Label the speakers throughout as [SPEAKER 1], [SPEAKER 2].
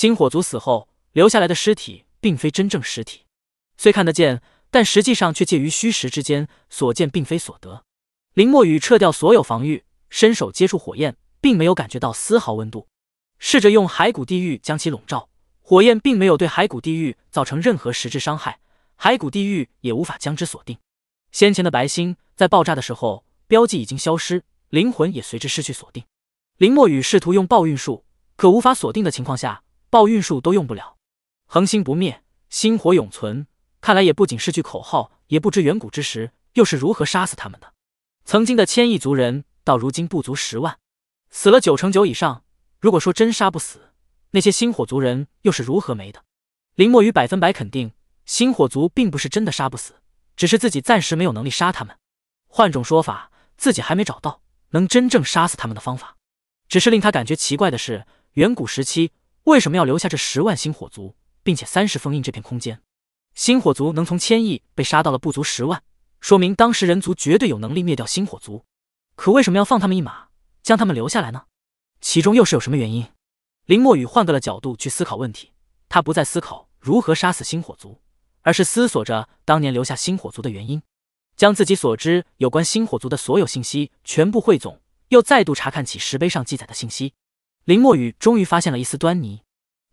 [SPEAKER 1] 星火族死后留下来的尸体并非真正尸体，虽看得见，但实际上却介于虚实之间，所见并非所得。林墨雨撤掉所有防御，伸手接触火焰，并没有感觉到丝毫温度。试着用骸骨地狱将其笼罩，火焰并没有对骸骨地狱造成任何实质伤害，骸骨地狱也无法将之锁定。先前的白星在爆炸的时候标记已经消失，灵魂也随之失去锁定。林墨雨试图用暴运术，可无法锁定的情况下。暴运术都用不了，恒星不灭，星火永存。看来也不仅是句口号，也不知远古之时又是如何杀死他们的。曾经的千亿族人，到如今不足十万，死了九成九以上。如果说真杀不死那些星火族人，又是如何没的？林墨雨百分百肯定，星火族并不是真的杀不死，只是自己暂时没有能力杀他们。换种说法，自己还没找到能真正杀死他们的方法。只是令他感觉奇怪的是，远古时期。为什么要留下这十万星火族，并且三十封印这片空间？星火族能从千亿被杀到了不足十万，说明当时人族绝对有能力灭掉星火族。可为什么要放他们一马，将他们留下来呢？其中又是有什么原因？林墨雨换个了角度去思考问题，他不再思考如何杀死星火族，而是思索着当年留下星火族的原因，将自己所知有关星火族的所有信息全部汇总，又再度查看起石碑上记载的信息。林墨雨终于发现了一丝端倪，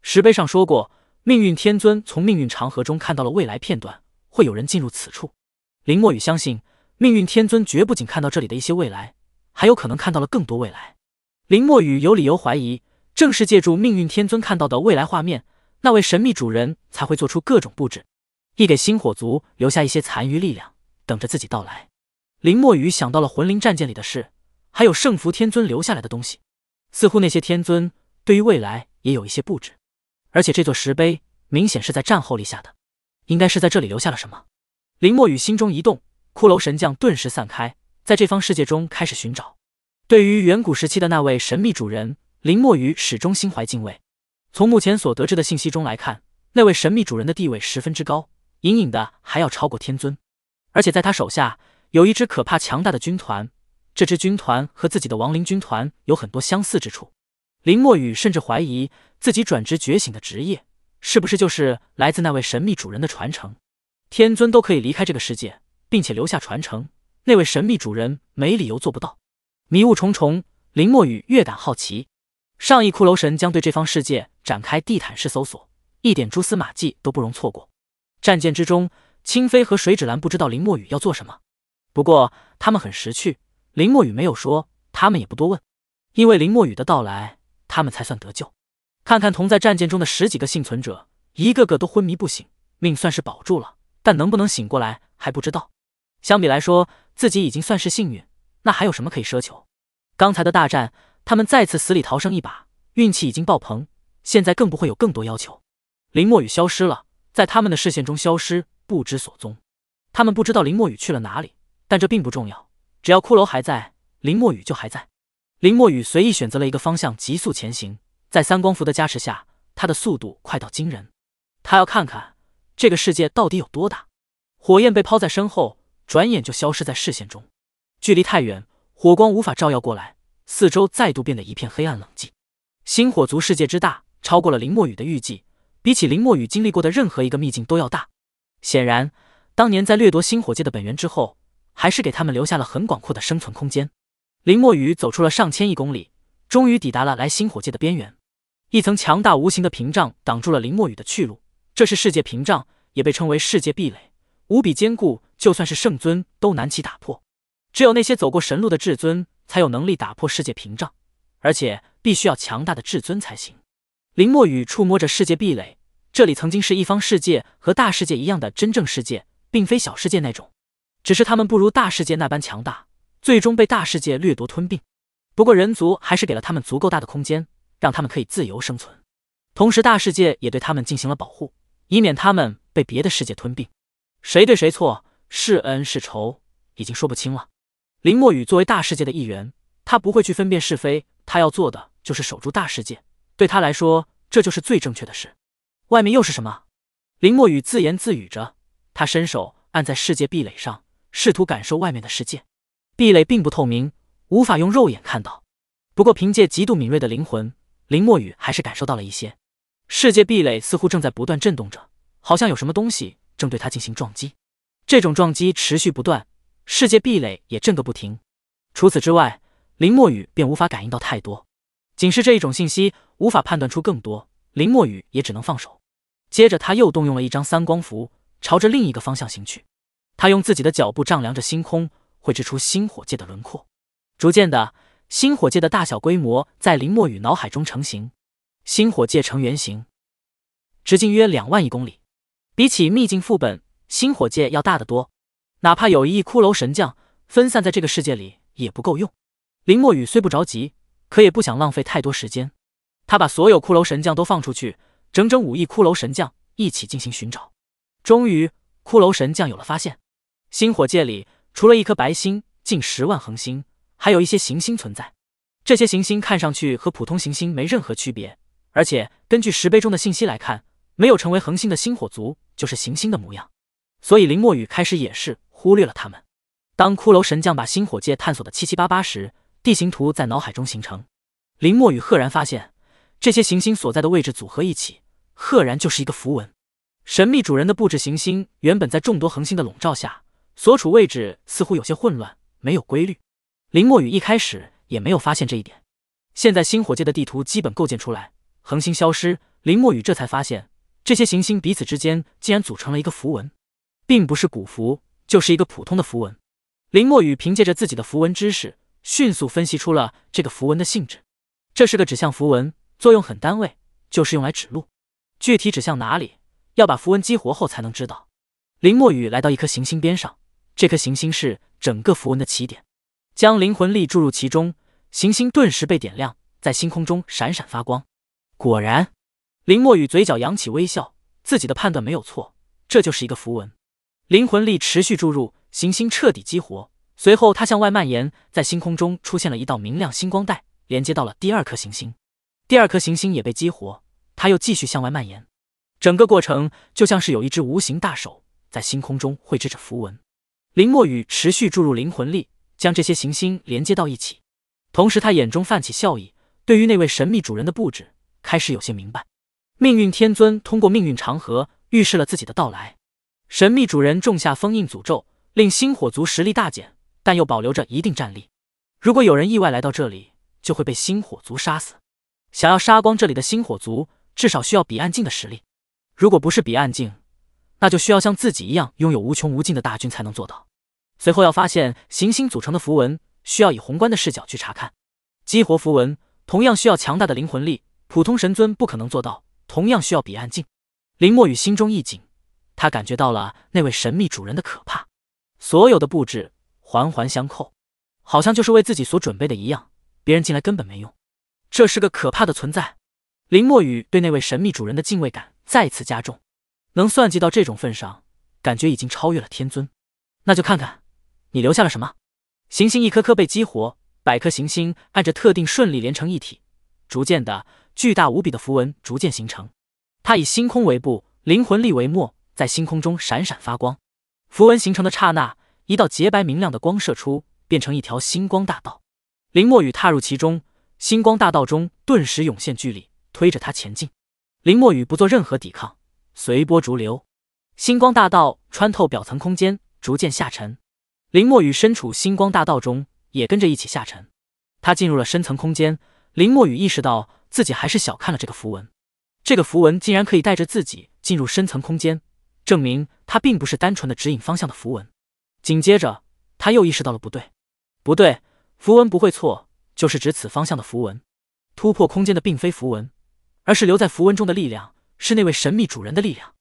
[SPEAKER 1] 石碑上说过，命运天尊从命运长河中看到了未来片段，会有人进入此处。林墨雨相信，命运天尊绝不仅看到这里的一些未来，还有可能看到了更多未来。林墨雨有理由怀疑，正是借助命运天尊看到的未来画面，那位神秘主人才会做出各种布置，亦给星火族留下一些残余力量，等着自己到来。林墨雨想到了魂灵战舰里的事，还有圣符天尊留下来的东西。似乎那些天尊对于未来也有一些布置，而且这座石碑明显是在战后立下的，应该是在这里留下了什么。林墨雨心中一动，骷髅神将顿时散开，在这方世界中开始寻找。对于远古时期的那位神秘主人，林墨雨始终心怀敬畏。从目前所得知的信息中来看，那位神秘主人的地位十分之高，隐隐的还要超过天尊，而且在他手下有一支可怕强大的军团。这支军团和自己的亡灵军团有很多相似之处，林墨雨甚至怀疑自己转职觉醒的职业是不是就是来自那位神秘主人的传承。天尊都可以离开这个世界，并且留下传承，那位神秘主人没理由做不到。迷雾重重，林墨雨越感好奇。上亿骷髅神将对这方世界展开地毯式搜索，一点蛛丝马迹都不容错过。战舰之中，清飞和水芷兰不知道林墨雨要做什么，不过他们很识趣。林墨雨没有说，他们也不多问，因为林墨雨的到来，他们才算得救。看看同在战舰中的十几个幸存者，一个个都昏迷不醒，命算是保住了，但能不能醒过来还不知道。相比来说，自己已经算是幸运，那还有什么可以奢求？刚才的大战，他们再次死里逃生一把，运气已经爆棚，现在更不会有更多要求。林墨雨消失了，在他们的视线中消失，不知所踪。他们不知道林墨雨去了哪里，但这并不重要。只要骷髅还在，林墨雨就还在。林墨雨随意选择了一个方向，急速前行。在三光符的加持下，他的速度快到惊人。他要看看这个世界到底有多大。火焰被抛在身后，转眼就消失在视线中。距离太远，火光无法照耀过来，四周再度变得一片黑暗冷寂。星火族世界之大，超过了林墨雨的预计，比起林墨雨经历过的任何一个秘境都要大。显然，当年在掠夺星火界的本源之后。还是给他们留下了很广阔的生存空间。林墨雨走出了上千亿公里，终于抵达了来星火界的边缘。一层强大无形的屏障挡住了林墨雨的去路，这是世界屏障，也被称为世界壁垒，无比坚固，就算是圣尊都难其打破。只有那些走过神路的至尊才有能力打破世界屏障，而且必须要强大的至尊才行。林墨雨触摸着世界壁垒，这里曾经是一方世界，和大世界一样的真正世界，并非小世界那种。只是他们不如大世界那般强大，最终被大世界掠夺吞并。不过人族还是给了他们足够大的空间，让他们可以自由生存。同时，大世界也对他们进行了保护，以免他们被别的世界吞并。谁对谁错，是恩是仇，已经说不清了。林墨雨作为大世界的一员，他不会去分辨是非，他要做的就是守住大世界。对他来说，这就是最正确的事。外面又是什么？林墨雨自言自语着，他伸手按在世界壁垒上。试图感受外面的世界，壁垒并不透明，无法用肉眼看到。不过凭借极度敏锐的灵魂，林墨雨还是感受到了一些。世界壁垒似乎正在不断震动着，好像有什么东西正对他进行撞击。这种撞击持续不断，世界壁垒也震个不停。除此之外，林墨雨便无法感应到太多。仅是这一种信息，无法判断出更多。林墨雨也只能放手。接着他又动用了一张三光符，朝着另一个方向行去。他用自己的脚步丈量着星空，绘制出星火界的轮廓。逐渐的，星火界的大小规模在林墨雨脑海中成型。星火界成圆形，直径约两万亿公里，比起秘境副本星火界要大得多。哪怕有一亿骷髅神将分散在这个世界里也不够用。林墨雨虽不着急，可也不想浪费太多时间。他把所有骷髅神将都放出去，整整五亿骷髅神将一起进行寻找。终于，骷髅神将有了发现。星火界里，除了一颗白星，近十万恒星，还有一些行星存在。这些行星看上去和普通行星没任何区别，而且根据石碑中的信息来看，没有成为恒星的星火族就是行星的模样。所以林墨雨开始也是忽略了他们。当骷髅神将把星火界探索的七七八八时，地形图在脑海中形成。林墨雨赫然发现，这些行星所在的位置组合一起，赫然就是一个符文。神秘主人的布置，行星原本在众多恒星的笼罩下。所处位置似乎有些混乱，没有规律。林墨雨一开始也没有发现这一点。现在星火界的地图基本构建出来，恒星消失，林墨雨这才发现，这些行星彼此之间竟然组成了一个符文，并不是古符，就是一个普通的符文。林墨雨凭借着自己的符文知识，迅速分析出了这个符文的性质。这是个指向符文，作用很单位，就是用来指路。具体指向哪里，要把符文激活后才能知道。林墨雨来到一颗行星边上。这颗行星是整个符文的起点，将灵魂力注入其中，行星顿时被点亮，在星空中闪闪发光。果然，林墨雨嘴角扬起微笑，自己的判断没有错，这就是一个符文。灵魂力持续注入，行星彻底激活，随后它向外蔓延，在星空中出现了一道明亮星光带，连接到了第二颗行星。第二颗行星也被激活，它又继续向外蔓延，整个过程就像是有一只无形大手在星空中绘制着符文。林墨雨持续注入灵魂力，将这些行星连接到一起，同时他眼中泛起笑意，对于那位神秘主人的布置开始有些明白。命运天尊通过命运长河预示了自己的到来，神秘主人种下封印诅咒，令星火族实力大减，但又保留着一定战力。如果有人意外来到这里，就会被星火族杀死。想要杀光这里的星火族，至少需要彼岸境的实力。如果不是彼岸境，那就需要像自己一样拥有无穷无尽的大军才能做到。随后要发现行星组成的符文，需要以宏观的视角去查看。激活符文同样需要强大的灵魂力，普通神尊不可能做到。同样需要彼岸境。林墨雨心中一紧，他感觉到了那位神秘主人的可怕。所有的布置环环相扣，好像就是为自己所准备的一样，别人进来根本没用。这是个可怕的存在。林墨雨对那位神秘主人的敬畏感再次加重。能算计到这种份上，感觉已经超越了天尊。那就看看。你留下了什么？行星一颗颗被激活，百颗行星按着特定顺利连成一体，逐渐的，巨大无比的符文逐渐形成。它以星空为布，灵魂力为墨，在星空中闪闪发光。符文形成的刹那，一道洁白明亮的光射出，变成一条星光大道。林墨雨踏入其中，星光大道中顿时涌现巨力，推着他前进。林墨雨不做任何抵抗，随波逐流。星光大道穿透表层空间，逐渐下沉。林墨雨身处星光大道中，也跟着一起下沉。他进入了深层空间。林墨雨意识到自己还是小看了这个符文，这个符文竟然可以带着自己进入深层空间，证明它并不是单纯的指引方向的符文。紧接着，他又意识到了不对，不对，符文不会错，就是指此方向的符文。突破空间的并非符文，而是留在符文中的力量，是那位神秘主人的力量。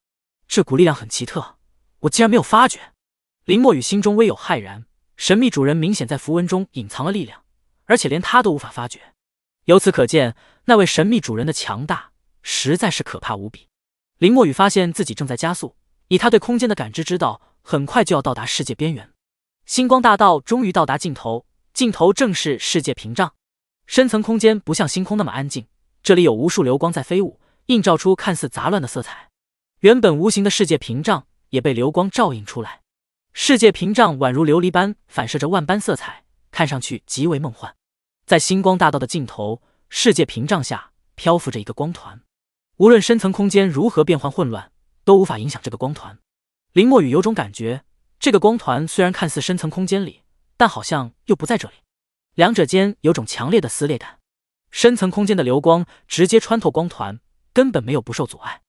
[SPEAKER 1] 这股力量很奇特，我竟然没有发觉。林墨雨心中微有骇然，神秘主人明显在符文中隐藏了力量，而且连他都无法发觉。由此可见，那位神秘主人的强大实在是可怕无比。林墨雨发现自己正在加速，以他对空间的感知，知道很快就要到达世界边缘。星光大道终于到达尽头，尽头正是世界屏障。深层空间不像星空那么安静，这里有无数流光在飞舞，映照出看似杂乱的色彩。原本无形的世界屏障也被流光照映出来。世界屏障宛如琉璃般反射着万般色彩，看上去极为梦幻。在星光大道的尽头，世界屏障下漂浮着一个光团。无论深层空间如何变幻混乱，都无法影响这个光团。林墨雨有种感觉，这个光团虽然看似深层空间里，但好像又不在这里，两者间有种强烈的撕裂感。深层空间的流光直接穿透光团，根本没有不受阻碍。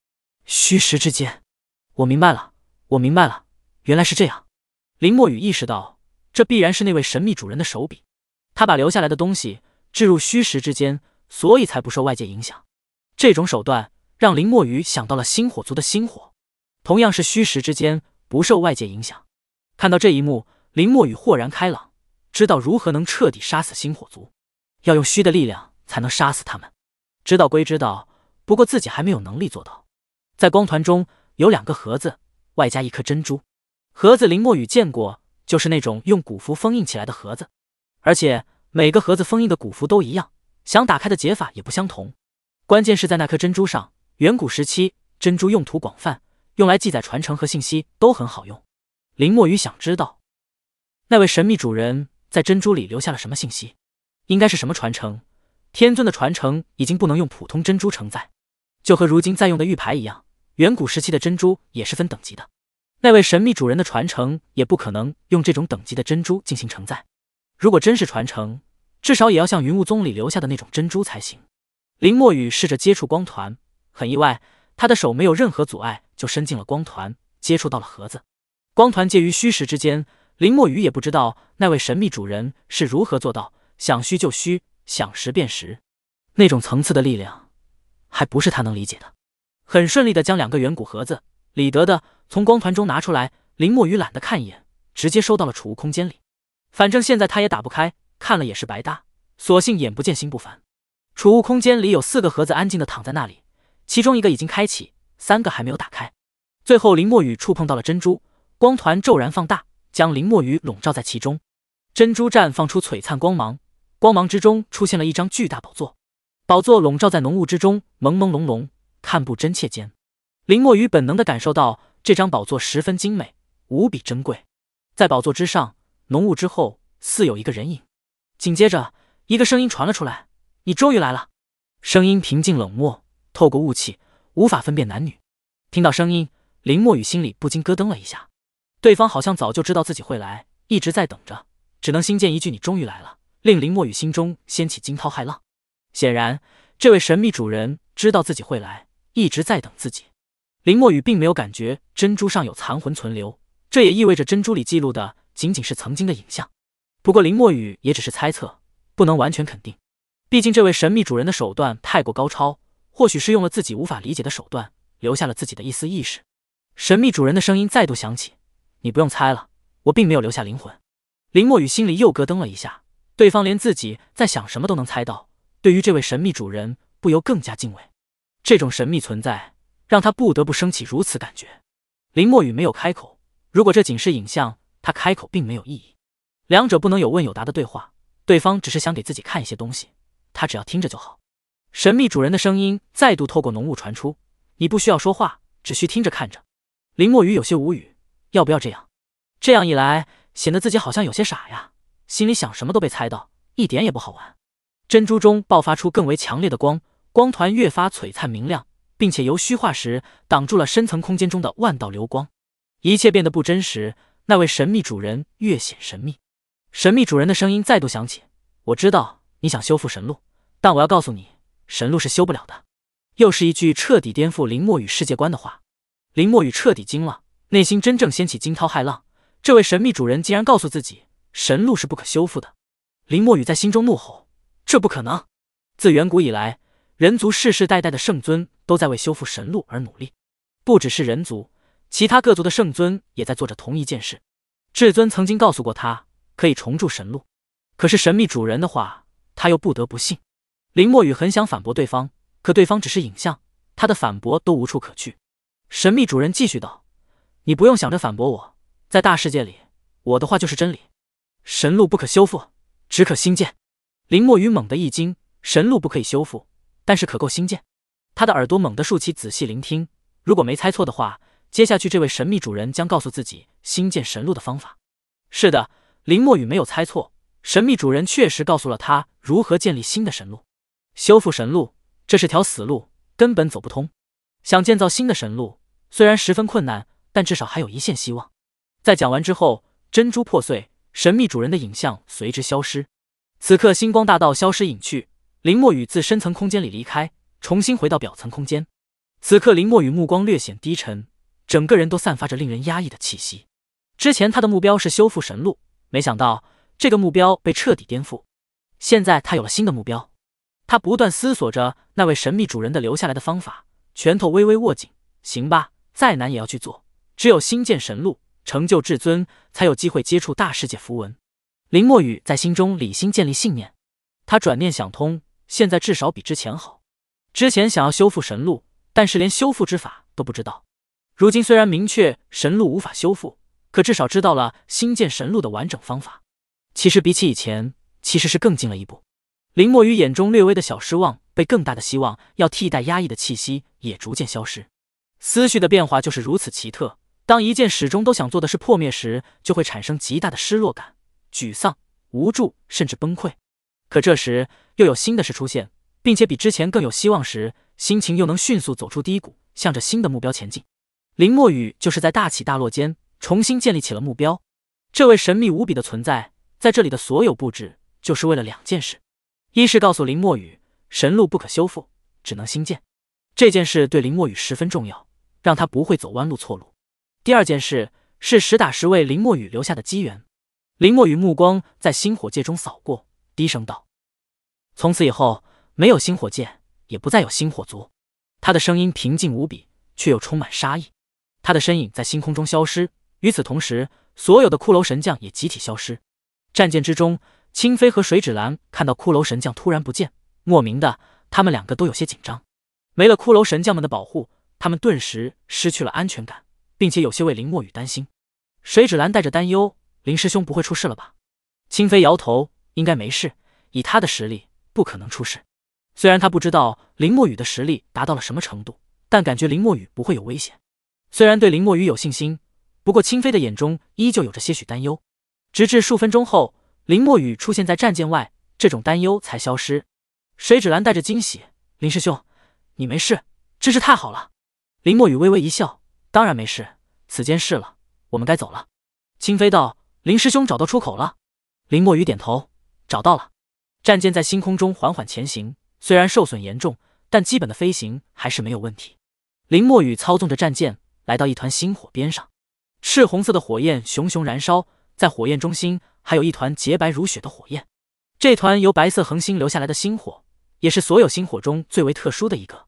[SPEAKER 1] 虚实之间，我明白了，我明白了，原来是这样。林墨雨意识到，这必然是那位神秘主人的手笔。他把留下来的东西置入虚实之间，所以才不受外界影响。这种手段让林墨雨想到了星火族的星火，同样是虚实之间，不受外界影响。看到这一幕，林墨雨豁然开朗，知道如何能彻底杀死星火族。要用虚的力量才能杀死他们。知道归知道，不过自己还没有能力做到。在光团中有两个盒子，外加一颗珍珠。盒子林墨雨见过，就是那种用古符封印起来的盒子，而且每个盒子封印的古符都一样，想打开的解法也不相同。关键是在那颗珍珠上，远古时期珍珠用途广泛，用来记载传承和信息都很好用。林墨雨想知道，那位神秘主人在珍珠里留下了什么信息？应该是什么传承？天尊的传承已经不能用普通珍珠承载，就和如今在用的玉牌一样，远古时期的珍珠也是分等级的。那位神秘主人的传承也不可能用这种等级的珍珠进行承载。如果真是传承，至少也要像云雾宗里留下的那种珍珠才行。林墨雨试着接触光团，很意外，他的手没有任何阻碍就伸进了光团，接触到了盒子。光团介于虚实之间，林墨雨也不知道那位神秘主人是如何做到想虚就虚，想实便实那种层次的力量，还不是他能理解的。很顺利的将两个远古盒子。李德的从光团中拿出来，林墨雨懒得看一眼，直接收到了储物空间里。反正现在他也打不开，看了也是白搭，索性眼不见心不烦。储物空间里有四个盒子，安静的躺在那里，其中一个已经开启，三个还没有打开。最后，林墨雨触碰到了珍珠，光团骤然放大，将林墨雨笼罩在其中。珍珠绽放出璀璨光芒，光芒之中出现了一张巨大宝座，宝座笼罩在浓雾之中，朦朦胧胧，看不真切间。林墨雨本能地感受到这张宝座十分精美，无比珍贵。在宝座之上，浓雾之后似有一个人影。紧接着，一个声音传了出来：“你终于来了。”声音平静冷漠，透过雾气无法分辨男女。听到声音，林墨雨心里不禁咯噔了一下。对方好像早就知道自己会来，一直在等着，只能新建一句“你终于来了”，令林墨雨心中掀起惊涛骇浪。显然，这位神秘主人知道自己会来，一直在等自己。林墨雨并没有感觉珍珠上有残魂存留，这也意味着珍珠里记录的仅仅是曾经的影像。不过林墨雨也只是猜测，不能完全肯定。毕竟这位神秘主人的手段太过高超，或许是用了自己无法理解的手段，留下了自己的一丝意识。神秘主人的声音再度响起：“你不用猜了，我并没有留下灵魂。”林墨雨心里又咯噔了一下，对方连自己在想什么都能猜到，对于这位神秘主人，不由更加敬畏。这种神秘存在。让他不得不升起如此感觉。林墨雨没有开口。如果这仅是影像，他开口并没有意义。两者不能有问有答的对话，对方只是想给自己看一些东西，他只要听着就好。神秘主人的声音再度透过浓雾传出：“你不需要说话，只需听着看着。”林墨雨有些无语。要不要这样？这样一来，显得自己好像有些傻呀。心里想什么都被猜到，一点也不好玩。珍珠中爆发出更为强烈的光，光团越发璀璨明亮。并且由虚化时挡住了深层空间中的万道流光，一切变得不真实。那位神秘主人越显神秘。神秘主人的声音再度响起：“我知道你想修复神路，但我要告诉你，神路是修不了的。”又是一句彻底颠覆林墨雨世界观的话。林墨雨彻底惊了，内心真正掀起惊涛骇浪。这位神秘主人竟然告诉自己，神路是不可修复的。林墨雨在心中怒吼：“这不可能！自远古以来……”人族世世代代的圣尊都在为修复神路而努力，不只是人族，其他各族的圣尊也在做着同一件事。至尊曾经告诉过他，可以重铸神路，可是神秘主人的话，他又不得不信。林墨雨很想反驳对方，可对方只是影像，他的反驳都无处可去。神秘主人继续道：“你不用想着反驳我，在大世界里，我的话就是真理。神路不可修复，只可新建。”林墨雨猛地一惊，神路不可以修复。但是可够新建，他的耳朵猛地竖起，仔细聆听。如果没猜错的话，接下去这位神秘主人将告诉自己新建神路的方法。是的，林墨雨没有猜错，神秘主人确实告诉了他如何建立新的神路。修复神路，这是条死路，根本走不通。想建造新的神路，虽然十分困难，但至少还有一线希望。在讲完之后，珍珠破碎，神秘主人的影像随之消失。此刻，星光大道消失隐去。林墨雨自深层空间里离开，重新回到表层空间。此刻，林墨雨目光略显低沉，整个人都散发着令人压抑的气息。之前他的目标是修复神路，没想到这个目标被彻底颠覆。现在他有了新的目标，他不断思索着那位神秘主人的留下来的方法，拳头微微握紧。行吧，再难也要去做。只有新建神路，成就至尊，才有机会接触大世界符文。林墨雨在心中理心建立信念。他转念想通。现在至少比之前好。之前想要修复神路，但是连修复之法都不知道。如今虽然明确神路无法修复，可至少知道了新建神路的完整方法。其实比起以前，其实是更进了一步。林墨雨眼中略微的小失望，被更大的希望要替代压抑的气息也逐渐消失。思绪的变化就是如此奇特。当一件始终都想做的是破灭时，就会产生极大的失落感、沮丧、无助，甚至崩溃。可这时又有新的事出现，并且比之前更有希望时，心情又能迅速走出低谷，向着新的目标前进。林墨雨就是在大起大落间重新建立起了目标。这位神秘无比的存在在这里的所有布置，就是为了两件事：一是告诉林墨雨神路不可修复，只能新建。这件事对林墨雨十分重要，让他不会走弯路错路。第二件事是实打实为林墨雨留下的机缘。林墨雨目光在星火界中扫过。低声道：“从此以后，没有星火剑，也不再有星火族。”他的声音平静无比，却又充满杀意。他的身影在星空中消失。与此同时，所有的骷髅神将也集体消失。战舰之中，清飞和水芷兰看到骷髅神将突然不见，莫名的，他们两个都有些紧张。没了骷髅神将们的保护，他们顿时失去了安全感，并且有些为林墨雨担心。水芷兰带着担忧：“林师兄不会出事了吧？”清飞摇头。应该没事，以他的实力不可能出事。虽然他不知道林墨雨的实力达到了什么程度，但感觉林墨雨不会有危险。虽然对林墨雨有信心，不过清飞的眼中依旧有着些许担忧。直至数分钟后，林墨雨出现在战舰外，这种担忧才消失。水芷兰带着惊喜：“林师兄，你没事，真是太好了！”林墨雨微微一笑：“当然没事，此间事了，我们该走了。”清飞道：“林师兄找到出口了？”林墨雨点头。找到了，战舰在星空中缓缓前行，虽然受损严重，但基本的飞行还是没有问题。林墨雨操纵着战舰来到一团星火边上，赤红色的火焰熊熊燃烧，在火焰中心还有一团洁白如雪的火焰。这团由白色恒星留下来的星火，也是所有星火中最为特殊的一个。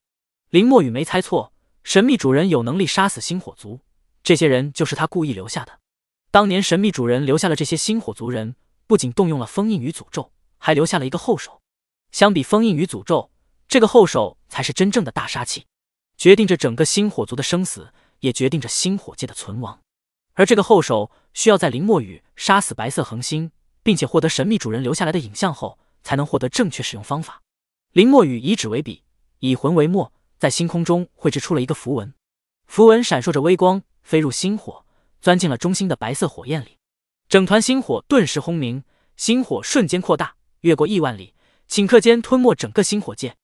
[SPEAKER 1] 林墨雨没猜错，神秘主人有能力杀死星火族，这些人就是他故意留下的。当年神秘主人留下了这些星火族人。不仅动用了封印与诅咒，还留下了一个后手。相比封印与诅咒，这个后手才是真正的大杀器，决定着整个星火族的生死，也决定着星火界的存亡。而这个后手需要在林墨雨杀死白色恒星，并且获得神秘主人留下来的影像后，才能获得正确使用方法。林墨雨以纸为笔，以魂为墨，在星空中绘制出了一个符文。符文闪烁着微光，飞入星火，钻进了中心的白色火焰里。整团星火顿时轰鸣，星火瞬间扩大，越过亿万里，顷刻间吞没整个星火界。